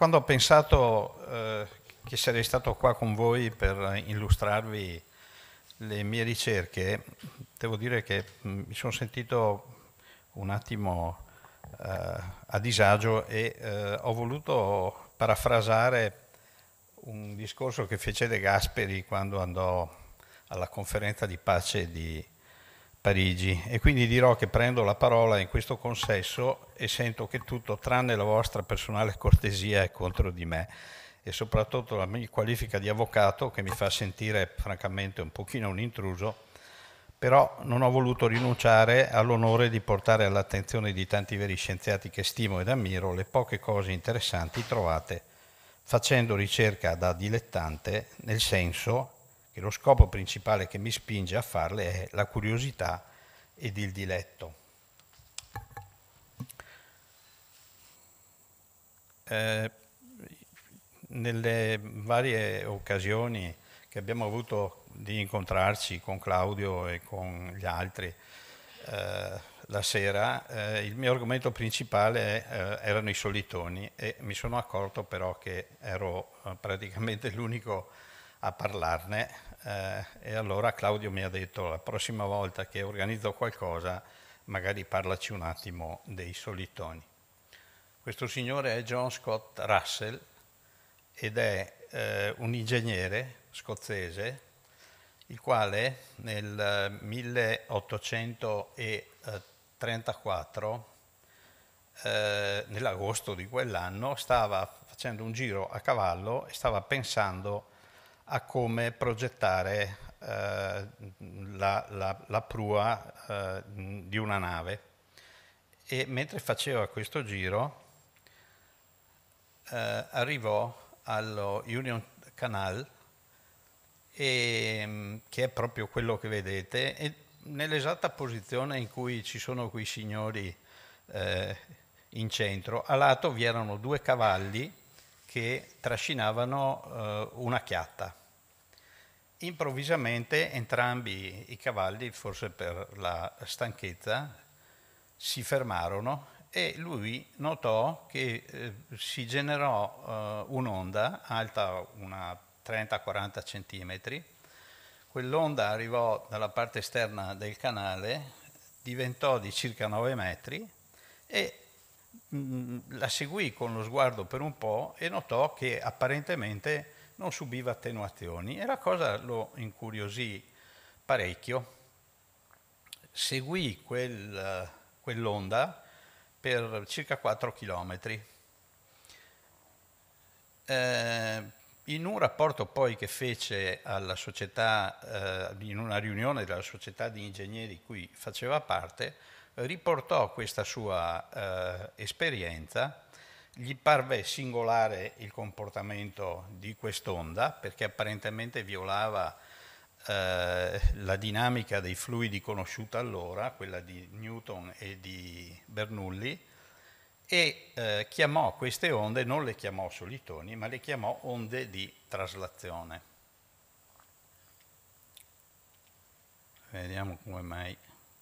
Quando ho pensato eh, che sarei stato qua con voi per illustrarvi le mie ricerche, devo dire che mm, mi sono sentito un attimo eh, a disagio e eh, ho voluto parafrasare un discorso che fece De Gasperi quando andò alla conferenza di pace di Parigi e quindi dirò che prendo la parola in questo consesso e sento che tutto, tranne la vostra personale cortesia, è contro di me e soprattutto la mia qualifica di avvocato che mi fa sentire francamente un pochino un intruso, però non ho voluto rinunciare all'onore di portare all'attenzione di tanti veri scienziati che stimo ed ammiro le poche cose interessanti trovate facendo ricerca da dilettante nel senso e lo scopo principale che mi spinge a farle è la curiosità ed il diletto. Eh, nelle varie occasioni che abbiamo avuto di incontrarci con Claudio e con gli altri eh, la sera, eh, il mio argomento principale eh, erano i solitoni e mi sono accorto però che ero eh, praticamente l'unico a parlarne eh, e allora Claudio mi ha detto la prossima volta che organizzo qualcosa magari parlaci un attimo dei solitoni. Questo signore è John Scott Russell ed è eh, un ingegnere scozzese il quale nel 1834 eh, eh, nell'agosto di quell'anno stava facendo un giro a cavallo e stava pensando a come progettare eh, la, la, la, prua eh, di una nave. E mentre faceva questo giro eh, arrivò allo Union Canal, e, ehm, che è proprio quello che vedete, e nell'esatta posizione in cui ci sono quei signori eh, in centro, a lato vi erano due cavalli che trascinavano eh, una chiatta improvvisamente entrambi i cavalli, forse per la stanchezza, si fermarono e lui notò che eh, si generò eh, un'onda alta una 30-40 centimetri. Quell'onda arrivò dalla parte esterna del canale, diventò di circa 9 metri e mh, mm, la seguì con lo sguardo per un po' e notò che apparentemente non subiva attenuazioni e la cosa lo incuriosì parecchio. Seguì quel, quell'onda per circa 4 chilometri. Eh, in un rapporto poi che fece alla società, eh, in una riunione della società di ingegneri cui faceva parte, riportò questa sua eh, esperienza gli parve singolare il comportamento di quest'onda perché apparentemente violava eh, la dinamica dei fluidi conosciuta allora, quella di Newton e di Bernoulli, e eh, chiamò queste onde, non le chiamò solitoni, ma le chiamò onde di traslazione. Vediamo come mai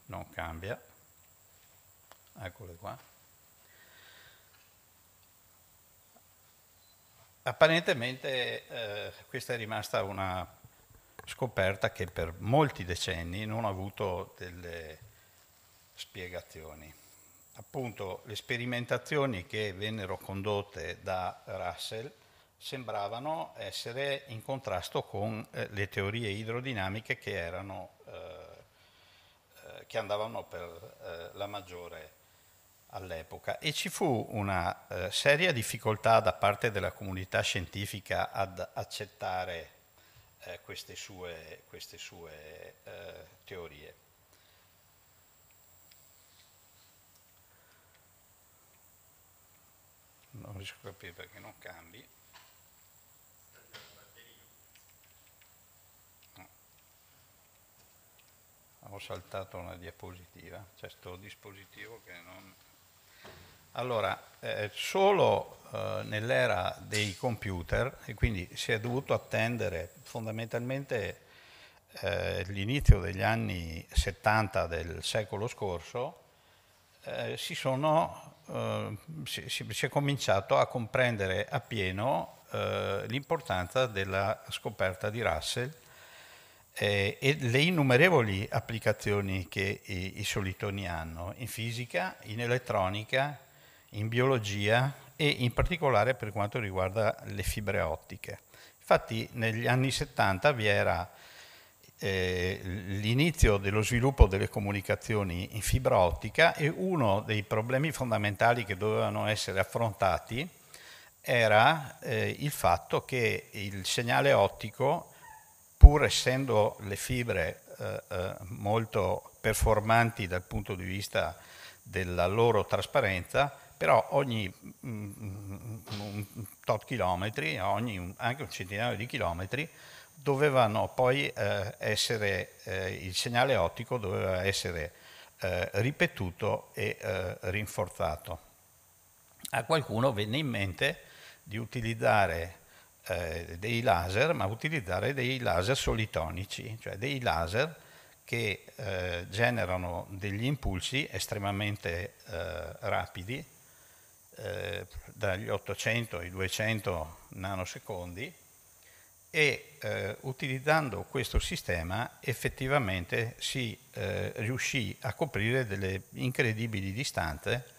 non cambia. Eccole qua. apparentemente eh, questa è rimasta una scoperta che per molti decenni non ha avuto delle spiegazioni. Appunto le sperimentazioni che vennero condotte da Russell sembravano essere in contrasto con eh, le teorie idrodinamiche che, erano, eh, eh che andavano per eh, la maggiore all'epoca e ci fu una eh, seria difficoltà da parte della comunità scientifica ad accettare eh, queste sue, queste sue eh, teorie. Non riesco a capire perché non cambi. ho saltato una diapositiva, c'è questo dispositivo che non... Allora, eh, solo eh, nell'era dei computer, e quindi si è dovuto attendere fondamentalmente eh, l'inizio degli anni 70 del secolo scorso, eh, si, sono, eh, si, si, è cominciato a comprendere appieno eh, l'importanza della scoperta di Russell eh, e le innumerevoli applicazioni che i, i solitoni hanno in fisica, in elettronica, in biologia e in particolare per quanto riguarda le fibre ottiche. Infatti negli anni 70 vi era eh, l'inizio dello sviluppo delle comunicazioni in fibra ottica e uno dei problemi fondamentali che dovevano essere affrontati era eh, il fatto che il segnale ottico pur essendo le fibre eh, eh, molto performanti dal punto di vista della loro trasparenza, però ogni mm, mm, mm tot chilometri, ogni, anche un centinaio di chilometri, dovevano poi eh, essere, eh, il segnale ottico doveva essere eh, ripetuto e eh, rinforzato. A qualcuno venne in mente di utilizzare eh, dei laser, ma utilizzare dei laser solitonici, cioè dei laser che eh, generano degli impulsi estremamente eh, rapidi, eh, dagli 800 ai 200 nanosecondi, e eh, utilizzando questo sistema effettivamente si eh, riuscì a coprire delle incredibili distanze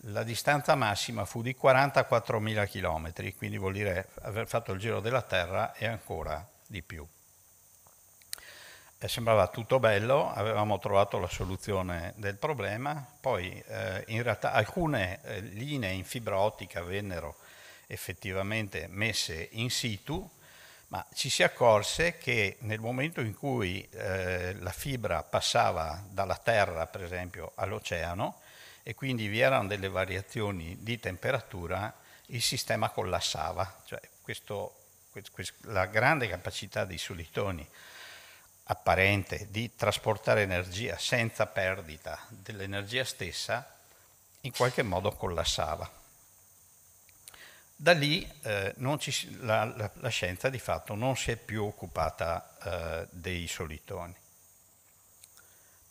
la distanza massima fu di 44.000 km, quindi vuol dire aver fatto il giro della Terra e ancora di più. E eh, sembrava tutto bello, avevamo trovato la soluzione del problema, poi eh, in realtà alcune eh, linee in fibra ottica vennero effettivamente messe in situ, ma ci si accorse che nel momento in cui eh, la fibra passava dalla Terra, per esempio, all'oceano, e quindi vi erano delle variazioni di temperatura, il sistema collassava. Cioè, questo, la grande capacità dei solitoni apparente di trasportare energia senza perdita dell'energia stessa in qualche modo collassava. Da lì eh, ci, la, la, la, scienza di fatto non si è più occupata eh, dei solitoni.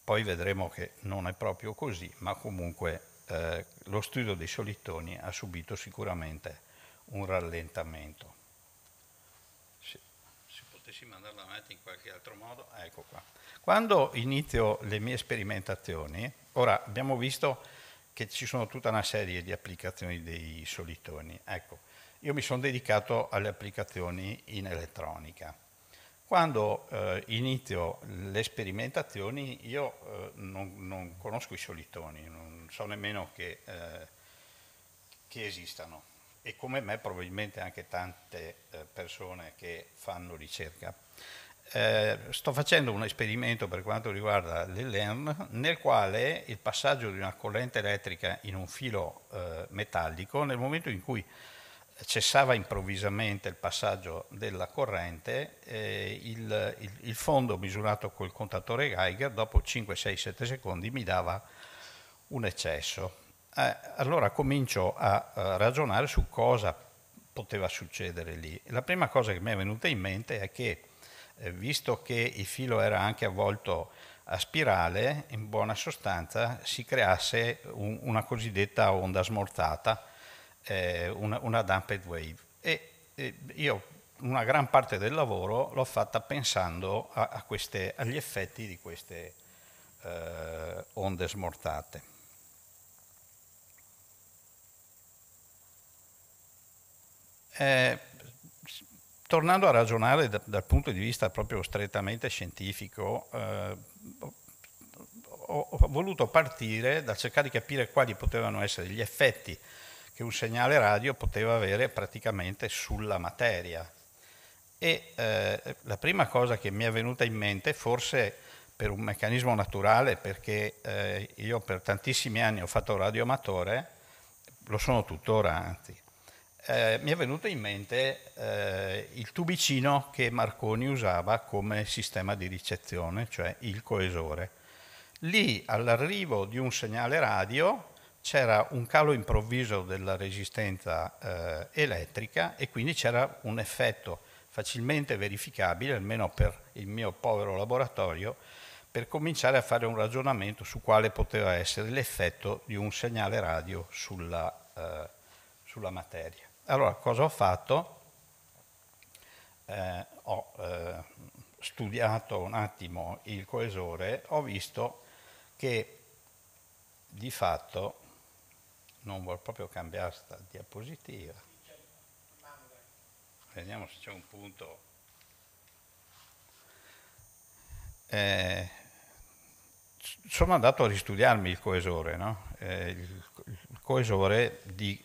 Poi vedremo che non è proprio così, ma comunque eh, lo studio dei solitoni ha subito sicuramente un rallentamento. Se, se potessi mandarla avanti in qualche altro modo, ecco qua. Quando inizio le mie sperimentazioni, ora abbiamo visto che ci sono tutta una serie di applicazioni dei solitoni. Ecco, io mi sono dedicato alle applicazioni in elettronica quando eh, inizio le sperimentazioni io eh, non, non, conosco i solitoni, non so nemmeno che, eh, che, esistano e come me probabilmente anche tante eh, persone che fanno ricerca. Eh, sto facendo un esperimento per quanto riguarda le LEM nel quale il passaggio di una corrente elettrica in un filo eh, metallico nel momento in cui cessava improvvisamente il passaggio della corrente, eh, il, il, il, fondo misurato col contatore Geiger dopo 5, 6, 7 secondi mi dava un eccesso. Eh, allora comincio a, a, eh, ragionare su cosa poteva succedere lì. La prima cosa che mi è venuta in mente è che, eh, visto che il filo era anche avvolto a spirale, in buona sostanza si creasse un, una cosiddetta onda smorzata, eh, una, una dumped wave. E, e io una gran parte del lavoro l'ho fatta pensando a, a queste, agli effetti di queste eh, onde smortate. Eh, tornando a ragionare da, dal punto di vista proprio strettamente scientifico, eh, ho, ho voluto partire dal cercare di capire quali potevano essere gli effetti che un segnale radio poteva avere praticamente sulla materia. E eh, la prima cosa che mi è venuta in mente, forse per un meccanismo naturale, perché eh, io per tantissimi anni ho fatto radioamatore, lo sono tuttora anzi, eh, mi è venuto in mente eh, il tubicino che Marconi usava come sistema di ricezione, cioè il coesore. Lì all'arrivo di un segnale radio c'era un calo improvviso della resistenza eh, elettrica e quindi c'era un effetto facilmente verificabile, almeno per il mio povero laboratorio, per cominciare a fare un ragionamento su quale poteva essere l'effetto di un segnale radio sulla, eh, sulla materia. Allora, cosa ho fatto? Eh, ho eh, studiato un attimo il coesore, ho visto che di fatto non vuol proprio cambiare sta diapositiva. Vediamo se c'è un punto. Eh, sono andato a ristudiarmi il coesore, no? eh, il, il coesore di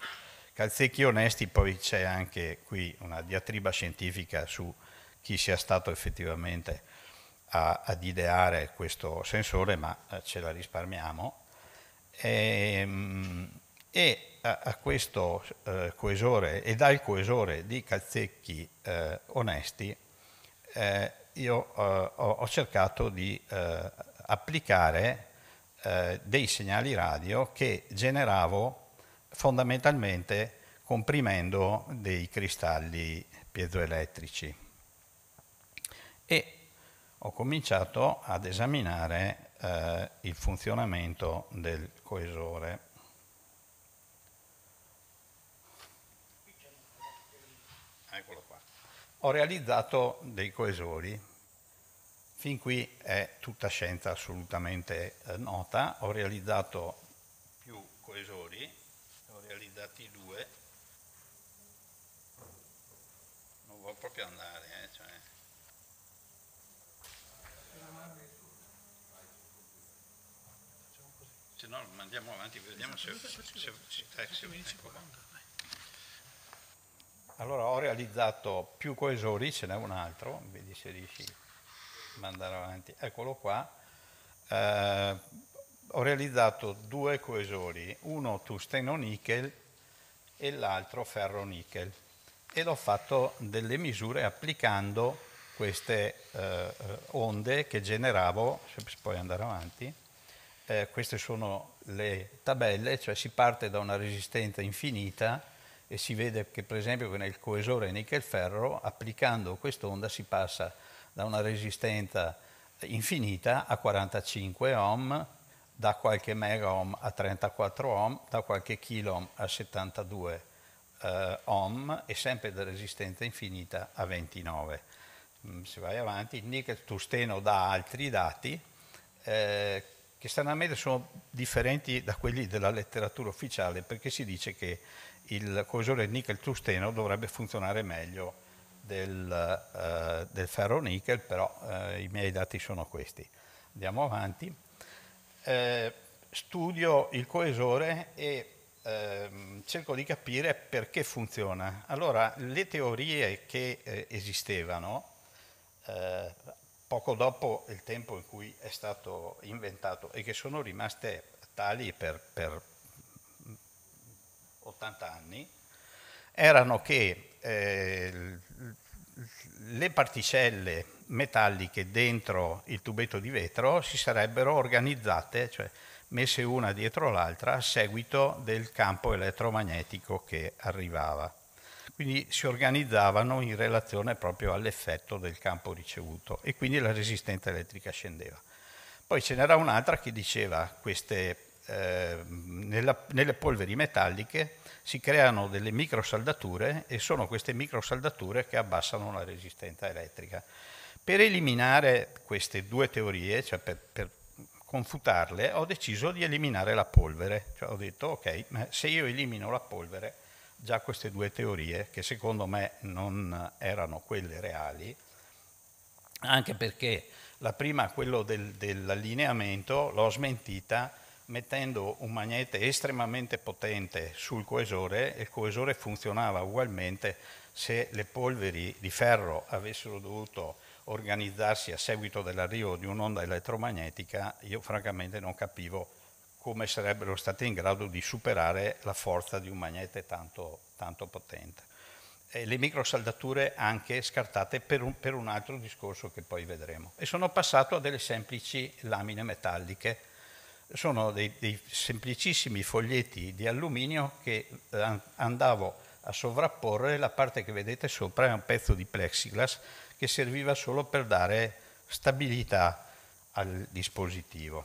Calzecchi Onesti, poi c'è anche qui una diatriba scientifica su chi sia stato effettivamente a, ad ideare questo sensore, ma eh, ce la risparmiamo. E, ehm, e a, a questo eh, coesore e dal coesore di calzecchi eh, onesti eh, io eh, ho, cercato di eh, applicare dei segnali radio che generavo fondamentalmente comprimendo dei cristalli piezoelettrici e ho cominciato ad esaminare eh, il funzionamento del coesore. ho realizzato dei coesori. Fin qui è tutta scienza assolutamente nota, ho realizzato più coesori, ne ho realizzati due, non vuol proprio andare. Eh, cioè. Se no andiamo avanti, vediamo se... se, se, se, se, se, se, se, se, se allora ho realizzato più coesori, ce n'è un altro, vedi se riesci a mandare avanti, eccolo qua. Eh, ho realizzato due coesori, uno tusteno-nickel e l'altro ferro-nickel e l'ho fatto delle misure applicando queste eh, onde che generavo, se puoi andare avanti, eh, queste sono le tabelle, cioè si parte da una resistenza infinita e si vede che per esempio nel coesore nickel-ferro applicando quest'onda si passa da una resistenza infinita a 45 ohm, da qualche mega ohm a 34 ohm, da qualche kilo ohm a 72 eh, ohm e sempre da resistenza infinita a 29. Mm, se vai avanti, il nickel tusteno dà altri dati eh, che stranamente sono differenti da quelli della letteratura ufficiale perché si dice che il coesore nickel-tungsteno dovrebbe funzionare meglio del, eh, del ferro-nickel, però eh, i miei dati sono questi. Andiamo avanti. Eh, studio il coesore e ehm, cerco di capire perché funziona. Allora, le teorie che eh, esistevano eh, poco dopo il tempo in cui è stato inventato e che sono rimaste tali per, per 80 anni, erano che eh, le particelle metalliche dentro il tubetto di vetro si sarebbero organizzate, cioè messe una dietro l'altra a seguito del campo elettromagnetico che arrivava. Quindi si organizzavano in relazione proprio all'effetto del campo ricevuto e quindi la resistenza elettrica scendeva. Poi ce n'era un'altra che diceva queste Ehm, nella, nelle polveri metalliche si creano delle microsaldature e sono queste microsaldature che abbassano la resistenza elettrica. Per eliminare queste due teorie, cioè per, per confutarle, ho deciso di eliminare la polvere. Cioè ho detto, ok, se io elimino la polvere, già queste due teorie, che secondo me non erano quelle reali, anche perché la prima, quello del, dell'allineamento, l'ho smentita mettendo un magnete estremamente potente sul coesore, il coesore funzionava ugualmente se le polveri di ferro avessero dovuto organizzarsi a seguito dell'arrivo di un'onda elettromagnetica, io francamente non capivo come sarebbero state in grado di superare la forza di un magnete tanto, tanto potente. E le microsaldature anche scartate per un, per un altro discorso che poi vedremo. E sono passato a delle semplici lamine metalliche sono dei, dei semplicissimi foglietti di alluminio che eh, andavo a sovrapporre, la parte che vedete sopra è un pezzo di plexiglass che serviva solo per dare stabilità al dispositivo.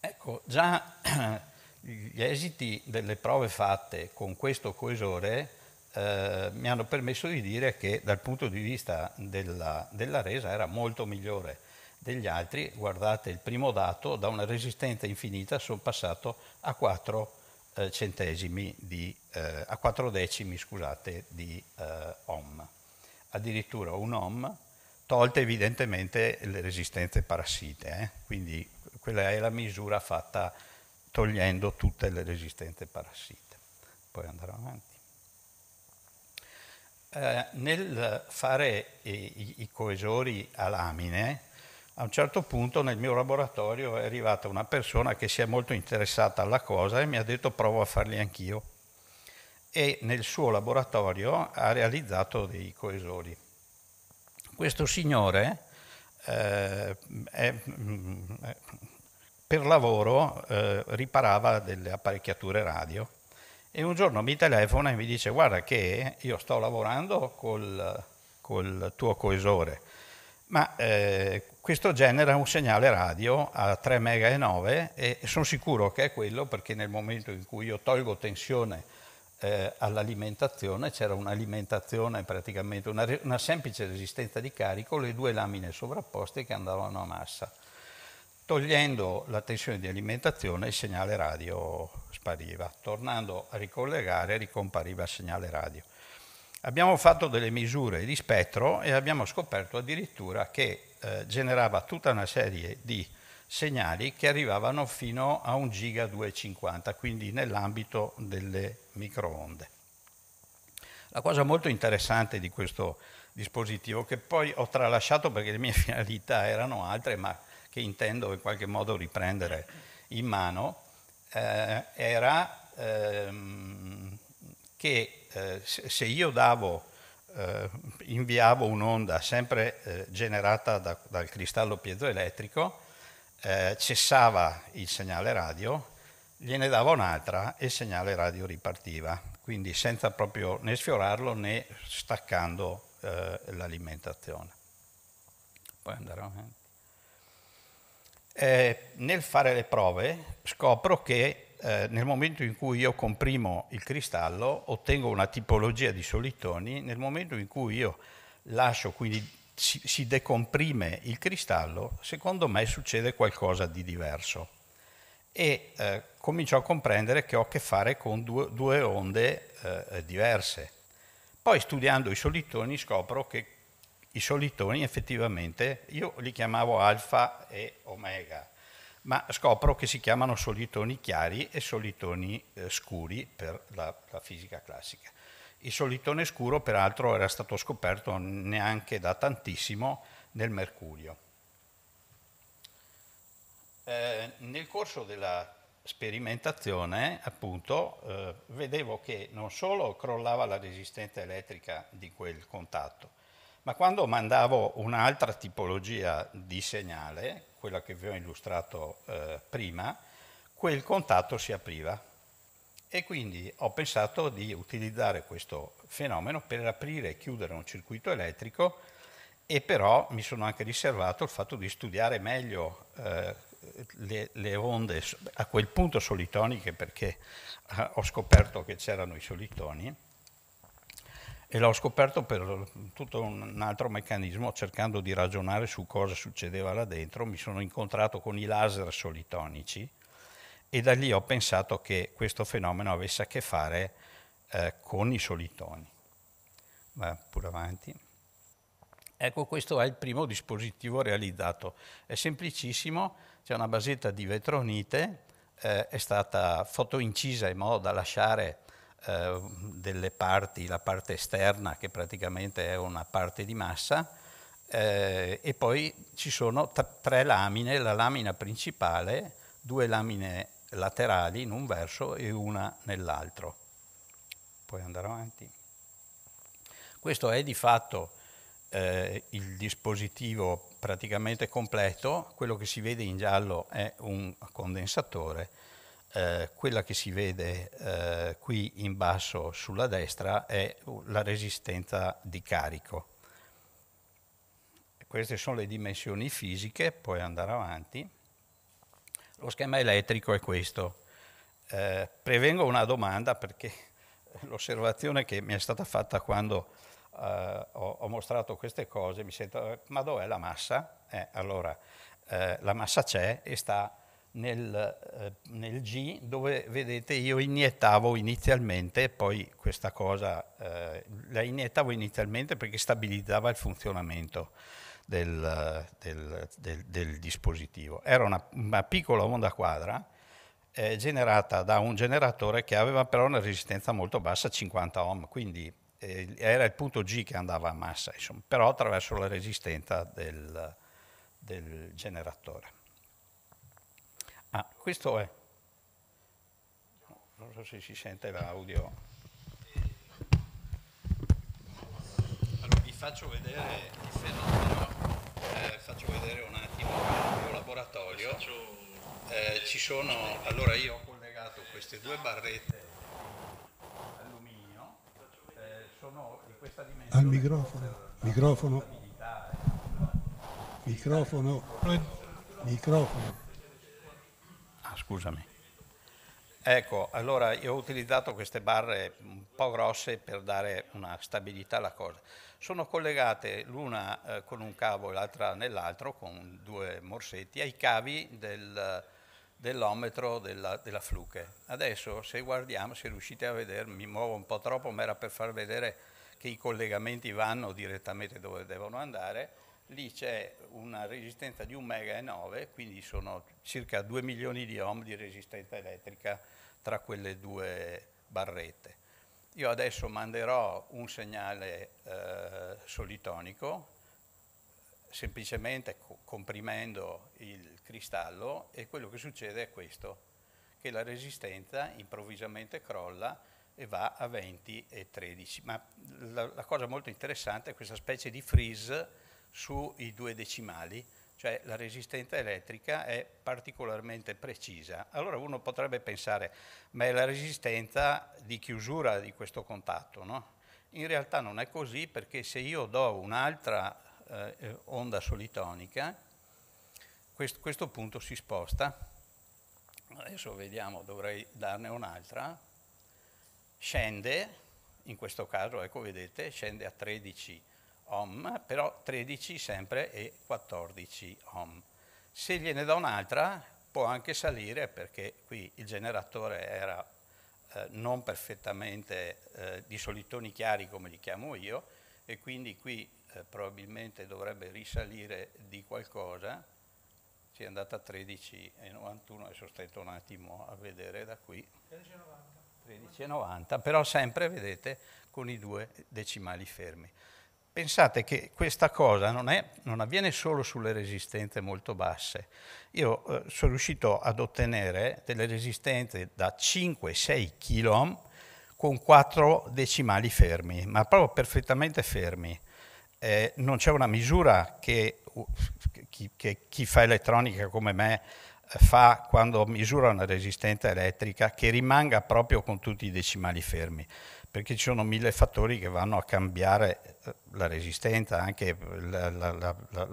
Ecco, già gli esiti delle prove fatte con questo coesore eh, mi hanno permesso di dire che dal punto di vista della, della resa era molto migliore degli altri, guardate il primo dato, da una resistenza infinita sono passato a 4 eh, centesimi di, eh, a 4 decimi scusate, di eh, ohm, addirittura un ohm, tolte evidentemente le resistenze parassite, eh. quindi quella è la misura fatta togliendo tutte le resistenze parassite. Poi andrò avanti. Eh, nel fare i, i coesori a lamine a un certo punto nel mio laboratorio è arrivata una persona che si è molto interessata alla cosa e mi ha detto provo a farli anch'io. E nel suo laboratorio ha realizzato dei coesori. Questo signore eh, è, mm, per lavoro eh, riparava delle apparecchiature radio e un giorno mi telefona e mi dice guarda che io sto lavorando col, col tuo coesore ma eh, questo genera un segnale radio a 3,9 MHz e sono sicuro che è quello perché nel momento in cui io tolgo tensione eh, all'alimentazione, c'era un'alimentazione praticamente, una, una, semplice resistenza di carico, le due lamine sovrapposte che andavano a massa. Togliendo la tensione di alimentazione il segnale radio spariva, tornando a ricollegare ricompariva il segnale radio abbiamo fatto delle misure di spettro e abbiamo scoperto addirittura che eh, generava tutta una serie di segnali che arrivavano fino a 1 giga 250, quindi nell'ambito delle microonde. La cosa molto interessante di questo dispositivo, che poi ho tralasciato perché le mie finalità erano altre, ma che intendo in qualche modo riprendere in mano, eh, era ehm, che eh, se io davo, eh, inviavo un'onda sempre eh, generata da, dal cristallo piezoelettrico, eh, cessava il segnale radio, gliene davo un'altra e il segnale radio ripartiva, quindi senza proprio né sfiorarlo né staccando eh, l'alimentazione. Puoi andare avanti. nel fare le prove scopro che eh, nel momento in cui io comprimo il cristallo ottengo una tipologia di solitoni, nel momento in cui io lascio, quindi si, si decomprime il cristallo, secondo me succede qualcosa di diverso. E eh, comincio a comprendere che ho a che fare con due, due onde eh, diverse. Poi studiando i solitoni scopro che i solitoni effettivamente, io li chiamavo alfa e omega, ma scopro che si chiamano solitoni chiari e solitoni eh, scuri per la, la, fisica classica. Il solitone scuro peraltro era stato scoperto neanche da tantissimo nel mercurio. Eh, nel corso della sperimentazione, appunto, eh, vedevo che non solo crollava la resistenza elettrica di quel contatto, ma quando mandavo un'altra tipologia di segnale, quella che vi ho illustrato eh, prima, quel contatto si apriva. E quindi ho pensato di utilizzare questo fenomeno per aprire e chiudere un circuito elettrico e però mi sono anche riservato il fatto di studiare meglio eh, le, le, onde, a quel punto solitoniche perché eh, ho scoperto che c'erano i solitoni e l'ho scoperto per tutto un altro meccanismo, cercando di ragionare su cosa succedeva là dentro, mi sono incontrato con i laser solitonici e da lì ho pensato che questo fenomeno avesse a che fare eh, con i solitoni. Va pure avanti. Ecco, questo è il primo dispositivo realizzato. È semplicissimo, c'è una basetta di vetronite, eh, è stata fotoincisa in modo da lasciare eh, delle parti, la parte esterna che praticamente è una parte di massa, eh, e poi ci sono t- tre lamine, la lamina principale, due lamine laterali in un verso e una nell'altro. Puoi andare avanti. Questo è di fatto eh, il dispositivo praticamente completo, quello che si vede in giallo è un condensatore eh, quella che si vede eh, qui in basso sulla destra è la resistenza di carico. Queste sono le dimensioni fisiche, puoi andare avanti. Lo schema elettrico è questo. Eh, prevengo una domanda perché l'osservazione che mi è stata fatta quando eh, ho, ho, mostrato queste cose mi sento, eh, ma dov'è la massa? Eh, allora, eh, la massa c'è e sta nel, eh, nel, G dove vedete io iniettavo inizialmente poi questa cosa eh, la iniettavo inizialmente perché stabilizzava il funzionamento del, del, del, del dispositivo. Era una, una, piccola onda quadra eh, generata da un generatore che aveva però una resistenza molto bassa, 50 ohm, quindi eh, era il punto G che andava a massa, insomma, però attraverso la resistenza del generatore. Ah, questo è. Non so se si sente l'audio. Allora, vi faccio vedere il fenomeno, eh, faccio vedere un attimo il mio laboratorio. Eh, ci sono, allora io ho collegato queste due barrette alluminio, eh, sono di questa dimensione. Al microfono, microfono, microfono, microfono scusami. Ecco, allora io ho utilizzato queste barre un po' grosse per dare una stabilità alla cosa. Sono collegate l'una eh, con un cavo e l'altra nell'altro con due morsetti ai cavi del, dell'ometro della, della, fluke. Adesso se guardiamo, se riuscite a vedere, mi muovo un po' troppo, ma era per far vedere che i collegamenti vanno direttamente dove devono andare lì c'è una resistenza di 1,9 MV, quindi sono circa 2 milioni di ohm di resistenza elettrica tra quelle due barrette. Io adesso manderò un segnale eh, solitonico, semplicemente comprimendo il cristallo e quello che succede è questo, che la resistenza improvvisamente crolla e va a 20 e 13. Ma la, la cosa molto interessante è questa specie di freeze sui due decimali, cioè la resistenza elettrica è particolarmente precisa. Allora uno potrebbe pensare, ma è la resistenza di chiusura di questo contatto, no? In realtà non è così perché se io do un'altra eh, onda solitonica, quest questo punto si sposta, adesso vediamo, dovrei darne un'altra, scende, in questo caso, ecco vedete, scende a 13 ohm, però 13 sempre e 14 ohm. Se gliene do un'altra può anche salire perché qui il generatore era eh, non perfettamente eh, di solitoni chiari come li chiamo io e quindi qui eh, probabilmente dovrebbe risalire di qualcosa. Si è andata a 13,91, adesso stretto un attimo a vedere da qui. 13,90. 13,90, però sempre vedete con i due decimali fermi. Pensate che questa cosa non, è, non avviene solo sulle resistenze molto basse. Io eh, sono riuscito ad ottenere delle resistenze da 5-6 kg con 4 decimali fermi, ma proprio perfettamente fermi. Eh, non c'è una misura che, che, che chi fa elettronica come me eh, fa quando misura una resistenza elettrica che rimanga proprio con tutti i decimali fermi perché ci sono mille fattori che vanno a cambiare eh, la resistenza, anche la, la, la,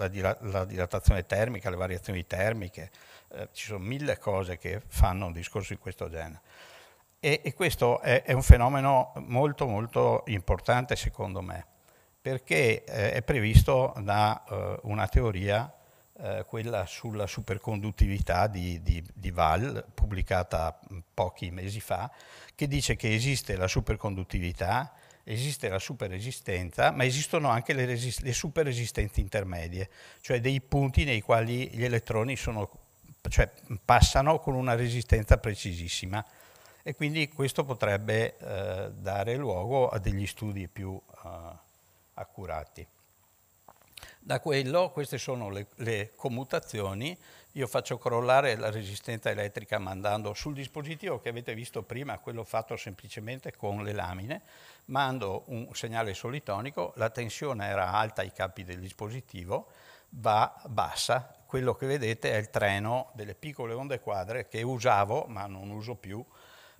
la dilatazione termica, le variazioni termiche, eh, ci sono mille cose che fanno un discorso di questo genere. E, e questo è, è, un fenomeno molto molto importante secondo me, perché eh, è previsto da eh, una teoria eh, quella sulla superconduttività di, di, di Val, pubblicata mm, pochi mesi fa, che dice che esiste la superconduttività, esiste la superresistenza, ma esistono anche le, resist- le superresistenze intermedie, cioè dei punti nei quali gli elettroni sono, cioè, passano con una resistenza precisissima e quindi questo potrebbe eh, dare luogo a degli studi più eh, accurati. Da quello, queste sono le, le commutazioni, io faccio crollare la resistenza elettrica mandando sul dispositivo che avete visto prima, quello fatto semplicemente con le lamine, mando un segnale solitonico, la tensione era alta ai capi del dispositivo, va bassa, quello che vedete è il treno delle piccole onde quadre che usavo ma non uso più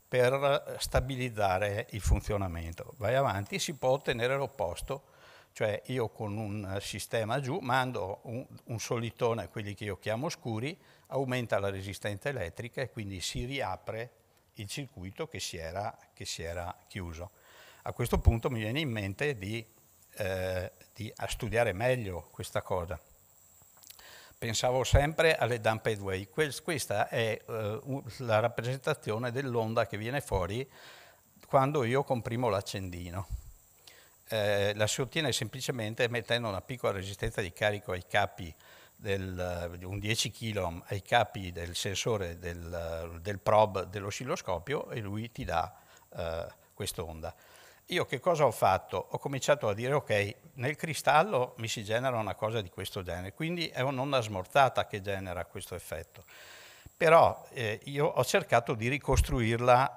per stabilizzare il funzionamento. Vai avanti, si può ottenere l'opposto cioè io con un eh, sistema giù mando un, un solitone, quelli che io chiamo scuri, aumenta la resistenza elettrica e quindi si riapre il circuito che si era, che si era chiuso. A questo punto mi viene in mente di, eh, di studiare meglio questa cosa. Pensavo sempre alle dump headway, questa è eh, la rappresentazione dell'onda che viene fuori quando io comprimo l'accendino eh, la si ottiene semplicemente mettendo una piccola resistenza di carico ai capi del, eh, un 10 kg mm, ai capi del sensore del, eh, del prob dell'oscilloscopio e lui ti dà eh, quest'onda. Io che cosa ho fatto? Ho cominciato a dire ok, nel cristallo mi si genera una cosa di questo genere, quindi è un'onda smortata che genera questo effetto. Però eh, io ho cercato di ricostruirla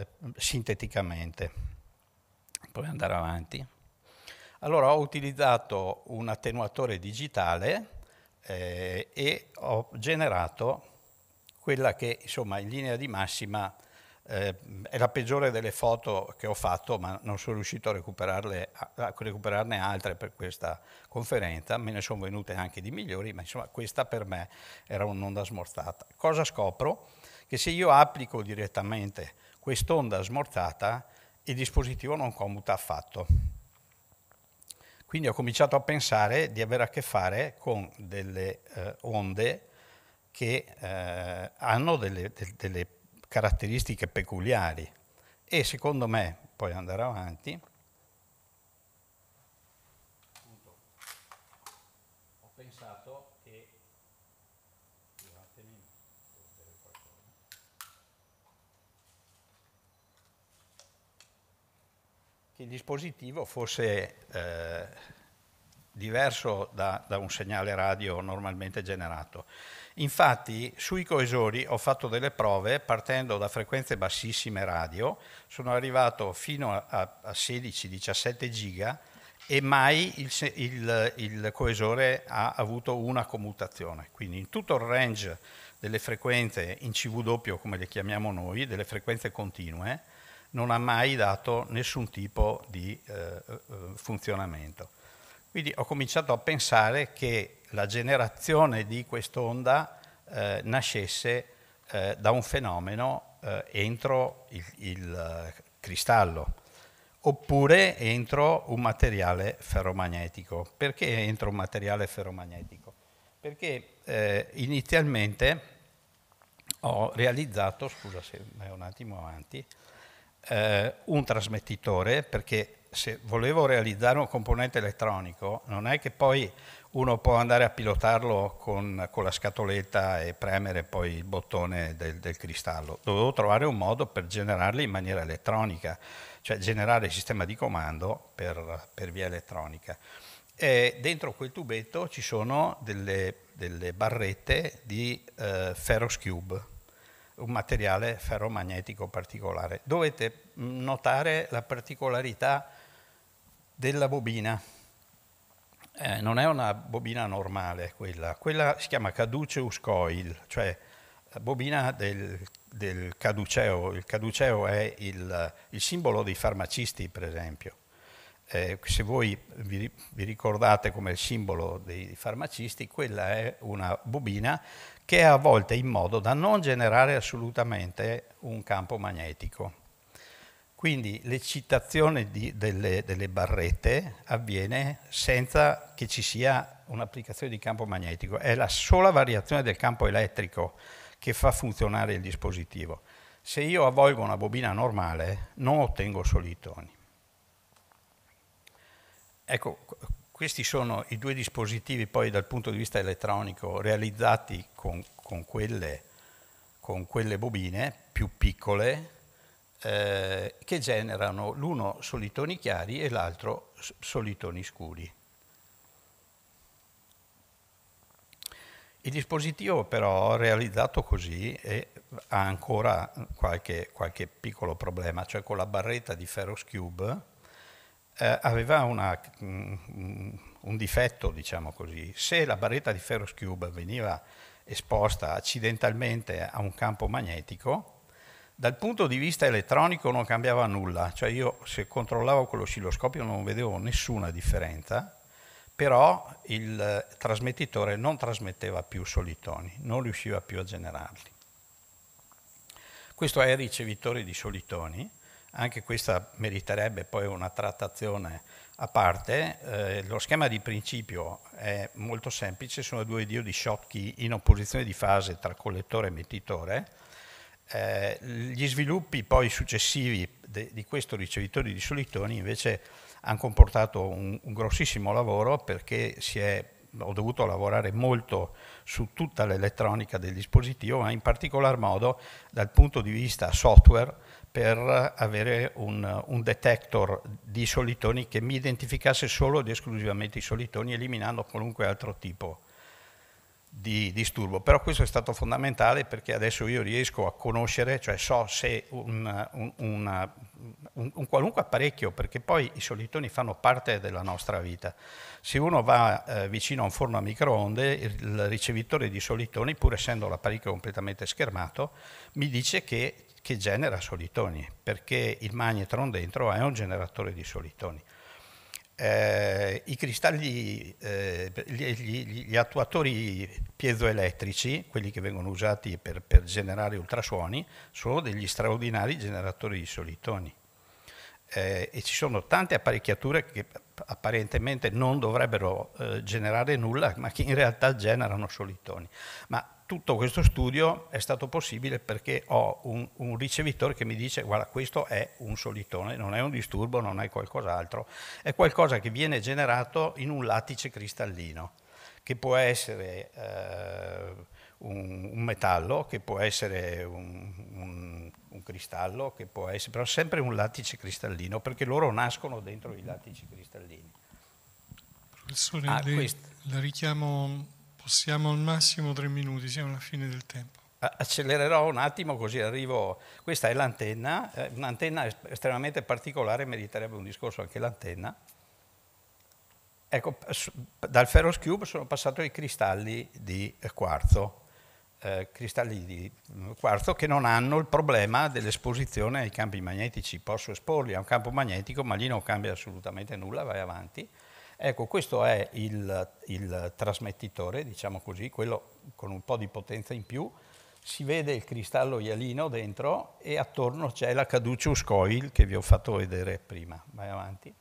eh, sinteticamente puoi andare avanti. Allora ho utilizzato un attenuatore digitale eh, e ho generato quella che insomma in linea di massima eh, è la peggiore delle foto che ho fatto, ma non sono riuscito a, a recuperarne altre per questa conferenza, me ne sono venute anche di migliori, ma insomma questa per me era un'onda smorzata. Cosa scopro? Che se io applico direttamente quest'onda smorzata il dispositivo non commuta affatto. Quindi ho cominciato a pensare di avere a che fare con delle eh, onde che eh, hanno delle, de, delle caratteristiche peculiari e secondo me, poi andare avanti, che il dispositivo fosse eh, diverso da, da un segnale radio normalmente generato. Infatti sui coesori ho fatto delle prove partendo da frequenze bassissime radio, sono arrivato fino a, a 16-17 giga e mai il, il, il, coesore ha avuto una commutazione. Quindi in tutto il range delle frequenze in CW, come le chiamiamo noi, delle frequenze continue, non ha mai dato nessun tipo di eh, eh, funzionamento. Quindi ho cominciato a pensare che la generazione di quest'onda eh, nascesse eh, da un fenomeno eh, entro il, il eh, cristallo oppure entro un materiale ferromagnetico. Perché entro un materiale ferromagnetico? Perché inizialmente ho realizzato, scusa se vai un attimo avanti, eh, un trasmettitore, perché se volevo realizzare un componente elettronico, non è che poi uno può andare a pilotarlo con, con la scatoletta e premere poi il bottone del, del, cristallo. Dovevo trovare un modo per generarli in maniera elettronica, cioè generare il sistema di comando per, per via elettronica. E dentro quel tubetto ci sono delle, delle barrette di eh, Cube un materiale ferromagnetico particolare. Dovete notare la particolarità della bobina. Eh, non è una bobina normale quella, quella si chiama caduceus coil, cioè la bobina del, del caduceo. Il caduceo è il, il simbolo dei farmacisti, per esempio eh, se voi vi, vi, ricordate come il simbolo dei farmacisti, quella è una bobina che è avvolta in modo da non generare assolutamente un campo magnetico. Quindi l'eccitazione di, delle, delle barrette avviene senza che ci sia un'applicazione di campo magnetico, è la sola variazione del campo elettrico che fa funzionare il dispositivo. Se io avvolgo una bobina normale non ottengo solitoni Ecco, questi sono i due dispositivi poi dal punto di vista elettronico realizzati con, con, quelle, con quelle, bobine più piccole eh, che generano l'uno solitoni chiari e l'altro solitoni scuri. Il dispositivo però realizzato così è, ha ancora qualche, qualche piccolo problema, cioè con la barretta di Ferroscube eh, aveva una, mh, mm, un difetto, diciamo così. Se la barretta di Ferros Cube veniva esposta accidentalmente a un campo magnetico, dal punto di vista elettronico non cambiava nulla, cioè io se controllavo con l'oscilloscopio non vedevo nessuna differenza, però il eh, trasmettitore non trasmetteva più solitoni, non riusciva più a generarli. Questo è il ricevitore di solitoni anche questa meriterebbe poi una trattazione a parte, eh, lo schema di principio è molto semplice, sono due diodi Schottky in opposizione di fase tra collettore e emettitore, eh, gli sviluppi poi successivi de, di questo ricevitore di solitoni invece hanno comportato un, un grossissimo lavoro perché è, ho dovuto lavorare molto su tutta l'elettronica del dispositivo, ma in particolar modo dal punto di vista software per avere un, un, detector di solitoni che mi identificasse solo ed esclusivamente i solitoni, eliminando qualunque altro tipo di disturbo. Però questo è stato fondamentale perché adesso io riesco a conoscere, cioè so se un, un, una, un qualunque apparecchio, perché poi i solitoni fanno parte della nostra vita. Se uno va eh, vicino a un forno a microonde, il ricevitore di solitoni, pur essendo l'apparecchio completamente schermato, mi dice che che genera solitoni, perché il magnetron dentro è un generatore di solitoni. Eh, I cristalli, eh, gli, gli, gli, attuatori piezoelettrici, quelli che vengono usati per, per generare ultrasuoni, sono degli straordinari generatori di solitoni. Eh, e ci sono tante apparecchiature che apparentemente non dovrebbero eh, generare nulla, ma che in realtà generano solitoni. Ma tutto questo studio è stato possibile perché ho un, un, ricevitore che mi dice guarda questo è un solitone, non è un disturbo, non è qualcos'altro, è qualcosa che viene generato in un lattice cristallino, che può essere eh, un, un, metallo, che può essere un, un cristallo, che può essere però sempre un lattice cristallino, perché loro nascono dentro i lattici cristallini. Professore, ah, le, la richiamo Possiamo al massimo tre minuti, siamo alla fine del tempo. Accelererò un attimo così arrivo. Questa è l'antenna, eh, un'antenna estremamente particolare, meriterebbe un discorso anche l'antenna. Ecco, dal Ferros Cube sono passati ai cristalli di eh, quarzo, eh, cristalli di mm, quarzo che non hanno il problema dell'esposizione ai campi magnetici. Posso esporli a un campo magnetico, ma lì non cambia assolutamente nulla, vai avanti. Ecco, questo è il, il trasmettitore, diciamo così, quello con un po' di potenza in più, si vede il cristallo ialino dentro e attorno c'è la caduceus coil che vi ho fatto vedere prima. Vai avanti.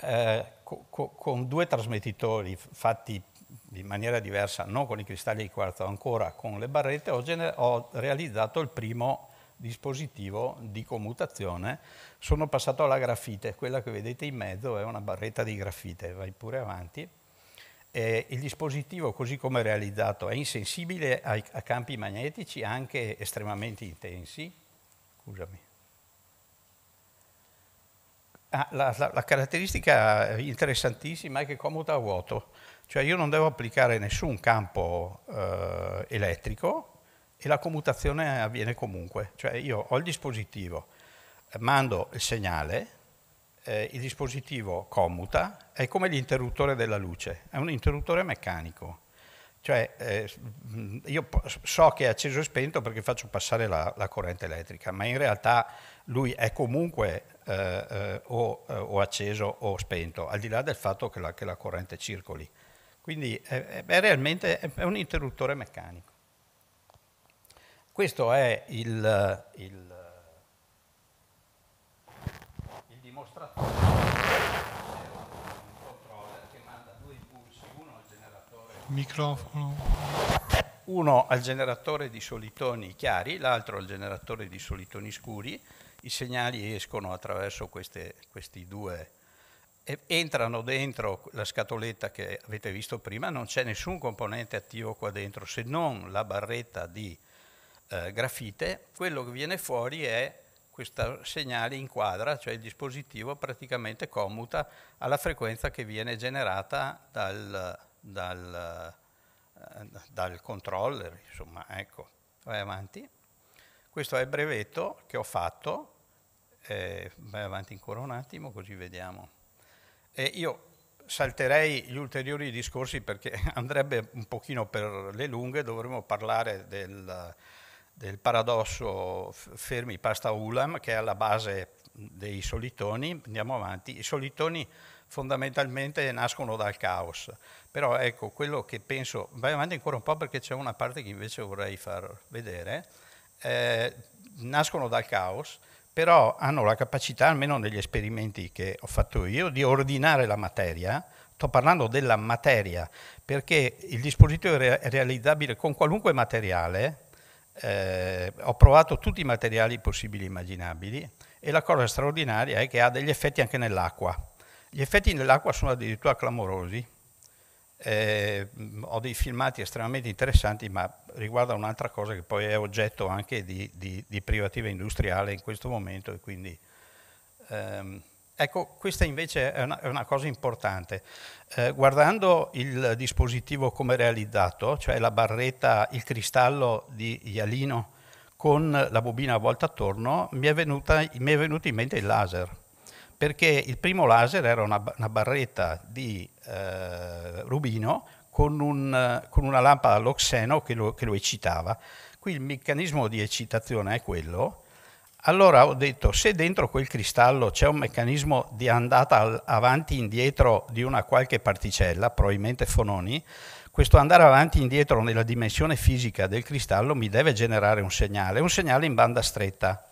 Eh, co- co- con due trasmettitori fatti in maniera diversa, non con i cristalli di quarzo ancora, con le barrette, ho, gener- ho realizzato il primo dispositivo di commutazione, sono passato alla grafite, quella che vedete in mezzo è una barretta di grafite, vai pure avanti. E il dispositivo, così come realizzato, è insensibile ai, a campi magnetici anche estremamente intensi. Scusami. Ah, la, la, la caratteristica interessantissima è che commuta a vuoto, cioè io non devo applicare nessun campo eh, elettrico, e la commutazione avviene comunque. Cioè io ho il dispositivo, eh, mando il segnale, eh, il dispositivo commuta, è come l'interruttore della luce, è un interruttore meccanico. Cioè eh, mm, io so che è acceso e spento perché faccio passare la, la corrente elettrica, ma in realtà lui è comunque eh, eh o, eh, o, acceso o spento, al di là del fatto che la, che la corrente circoli. Quindi è, è realmente è un interruttore meccanico. Questo è il, il, il dimostratore un controller che manda due impulsi, uno al generatore, Microfono. Uno al generatore di solitoni chiari, l'altro al generatore di solitoni scuri. I segnali escono attraverso queste, questi due E entrano dentro la scatoletta che avete visto prima, non c'è nessun componente attivo qua dentro se non la barretta di eh, grafite, quello che viene fuori è questo segnale in quadra, cioè il dispositivo praticamente commuta alla frequenza che viene generata dal, dal, eh, dal controller, insomma, ecco, vai avanti. Questo è il brevetto che ho fatto, eh, vai avanti ancora un attimo così vediamo. E io salterei gli ulteriori discorsi perché andrebbe un pochino per le lunghe, dovremmo parlare del del paradosso Fermi Pasta Ulam che è alla base dei solitoni, andiamo avanti, i solitoni fondamentalmente nascono dal caos, però ecco quello che penso, vai avanti ancora un po' perché c'è una parte che invece vorrei far vedere, eh, nascono dal caos, però hanno la capacità, almeno negli esperimenti che ho fatto io, di ordinare la materia, sto parlando della materia, perché il dispositivo è realizzabile con qualunque materiale, eh, ho provato tutti i materiali possibili e immaginabili e la cosa straordinaria è che ha degli effetti anche nell'acqua. Gli effetti nell'acqua sono addirittura clamorosi. Eh, ho dei filmati estremamente interessanti, ma riguarda un'altra cosa che poi è oggetto anche di, di, di privativa industriale in questo momento e quindi ehm, Ecco, questa invece è una, è una cosa importante. Eh, guardando il dispositivo come realizzato, cioè la barretta, il cristallo di Ialino con la bobina a volta attorno, mi è, venuta, mi è venuto in mente il laser, perché il primo laser era una, una barretta di eh, rubino con, un, con, una lampada all'oxeno che lo, che lo eccitava. Qui il meccanismo di eccitazione è quello, allora ho detto, se dentro quel cristallo c'è un meccanismo di andata avanti e indietro di una qualche particella, probabilmente fononi, questo andare avanti e indietro nella dimensione fisica del cristallo mi deve generare un segnale, un segnale in banda stretta.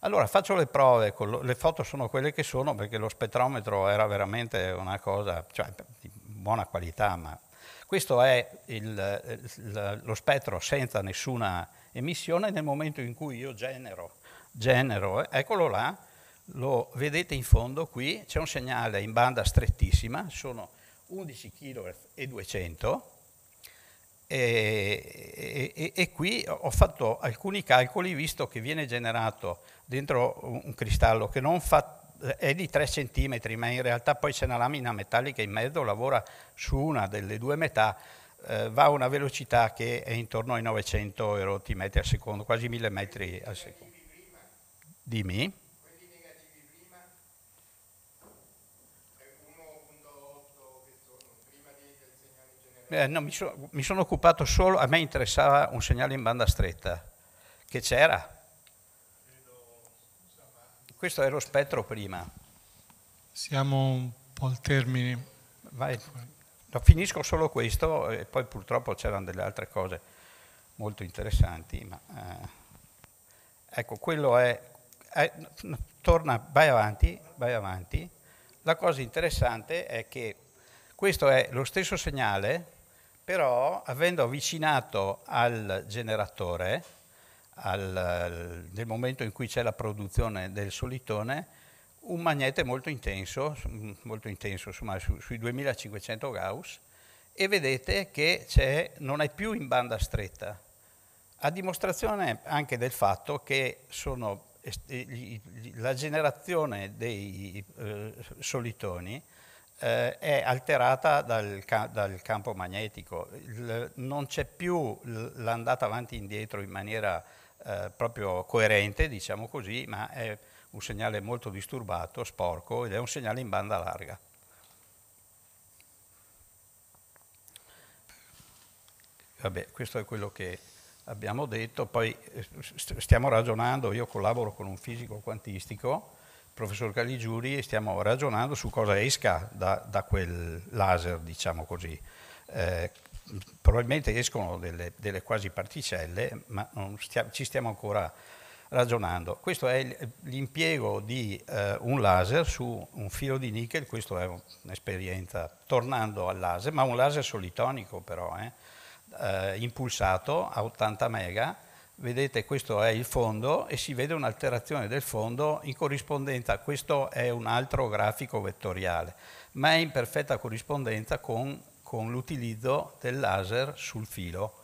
Allora faccio le prove, le foto sono quelle che sono perché lo spettrometro era veramente una cosa cioè, di buona qualità, ma questo è il, lo spettro senza nessuna emissione nel momento in cui io genero genero, eccolo là, lo vedete in fondo qui, c'è un segnale in banda strettissima, sono 11 kHz e 200 e, e, e, qui ho fatto alcuni calcoli visto che viene generato dentro un cristallo che fa, è di 3 cm ma in realtà poi c'è una lamina metallica in mezzo, lavora su una delle due metà, eh, va a una velocità che è intorno ai 900 erotti metri al secondo, quasi 1000 metri al secondo. Dimmi. Quelli negativi prima, 1.8 che sono prima di, del segnale generale. Eh, no, mi, so, mi sono occupato solo, a me interessava un segnale in banda stretta, che c'era. Questo era lo spettro prima. Siamo un po' al termine. Vai. No, finisco solo questo e poi purtroppo c'erano delle altre cose molto interessanti. Ma, eh. Ecco, quello è eh, torna, vai avanti, vai avanti. La cosa interessante è che questo è lo stesso segnale, però avendo avvicinato al generatore, al, al, nel momento in cui c'è la produzione del solitone, un magnete molto intenso, molto intenso insomma, su, sui 2500 Gauss, e vedete che non è più in banda stretta, a dimostrazione anche del fatto che sono eh, la generazione dei eh, solitoni eh, è alterata dal, dal campo magnetico, Il, non c'è più l'andata avanti e indietro in maniera eh, proprio coerente, diciamo così, ma è un segnale molto disturbato, sporco ed è un segnale in banda larga. Vabbè, questo è quello che abbiamo detto, poi eh, stiamo ragionando, io collaboro con un fisico quantistico, il professor Caligiuri, e stiamo ragionando su cosa esca da, da quel laser, diciamo così. Eh, probabilmente escono delle, delle, quasi particelle, ma stia, ci stiamo ancora ragionando. Questo è l'impiego di eh, un laser su un filo di nickel, questa è un'esperienza tornando al laser, ma un laser solitonico però, eh, eh, impulsato a 80 mega, vedete questo è il fondo e si vede un'alterazione del fondo in corrispondenza, questo è un altro grafico vettoriale, ma è in perfetta corrispondenza con, con l'utilizzo del laser sul filo.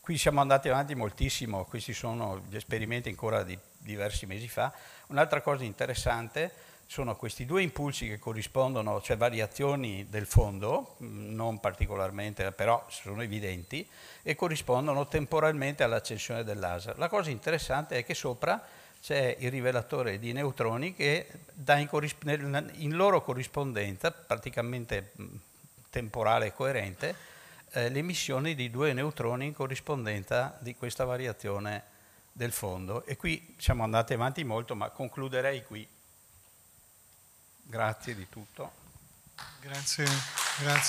Qui siamo andati avanti moltissimo, questi sono gli esperimenti ancora di diversi mesi fa. Un'altra cosa interessante è sono questi due impulsi che corrispondono, cioè variazioni del fondo, mm, non particolarmente, però sono evidenti, e corrispondono temporalmente all'accensione del laser. La cosa interessante è che sopra c'è il rivelatore di neutroni che dà in, in loro corrispondenza, praticamente mm, temporale e coerente, eh, l'emissione di due neutroni in corrispondenza di questa variazione del fondo. E qui siamo andati avanti molto, ma concluderei qui. Grazie di tutto. Grazie. grazie.